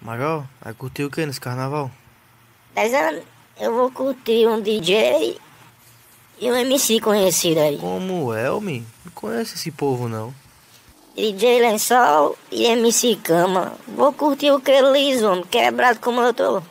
Magal, vai curtir o que nesse carnaval? Dez anos eu vou curtir um DJ e um MC conhecido aí. Como é, homem? Não conhece esse povo não. DJ Lençol e MC Cama. Vou curtir o que eles, homem, quebrado como eu tô.